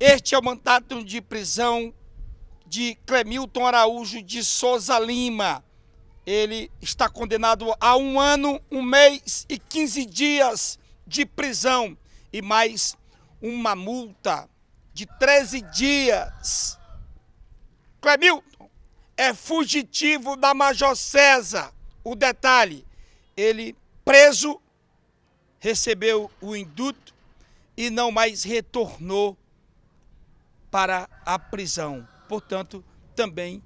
Este é o mandato de prisão de Clemilton Araújo de Souza Lima. Ele está condenado a um ano, um mês e 15 dias de prisão e mais uma multa de 13 dias. Clemilton é fugitivo da Major César. O detalhe, ele preso, recebeu o induto e não mais retornou para a prisão. Portanto, também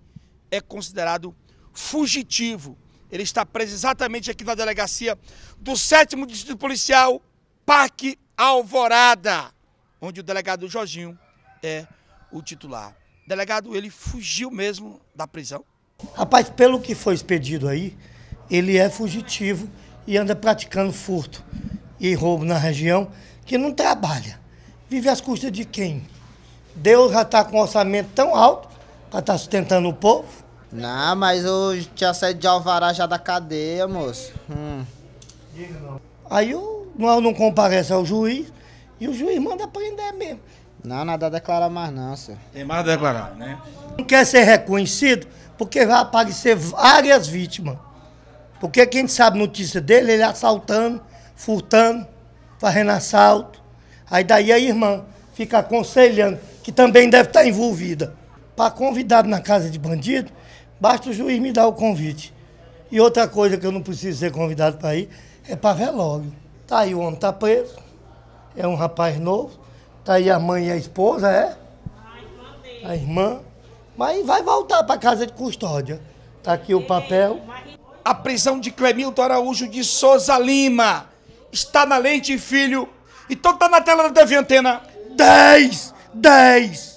é considerado fugitivo. Ele está preso exatamente aqui na delegacia do 7 Distrito Policial, Parque Alvorada, onde o delegado Jorginho é o titular. O delegado, ele fugiu mesmo da prisão? Rapaz, pelo que foi expedido aí, ele é fugitivo e anda praticando furto e roubo na região, que não trabalha. Vive às custas de quem? Deus já está com um orçamento tão alto para estar tá sustentando o povo. Não, mas eu tinha saído de Alvará já da cadeia, moço. Hum. Aí o não, não comparece ao juiz e o juiz manda prender mesmo. Não, nada a declarar mais não, senhor. Tem mais a declarar, né? Não quer ser reconhecido porque vai aparecer várias vítimas. Porque quem sabe notícia dele, ele assaltando, furtando, fazendo assalto. Aí daí a irmã fica aconselhando que também deve estar envolvida. Para convidado na casa de bandido, basta o juiz me dar o convite. E outra coisa que eu não preciso ser convidado para ir é para velório. Tá aí o homem tá preso, é um rapaz novo, tá aí a mãe e a esposa, é? A irmã. Mas vai voltar para casa de custódia. Tá aqui o papel. A prisão de Clemilton Araújo de Souza Lima está na lente, filho. Então tá na tela da TV Antena. 10! 10.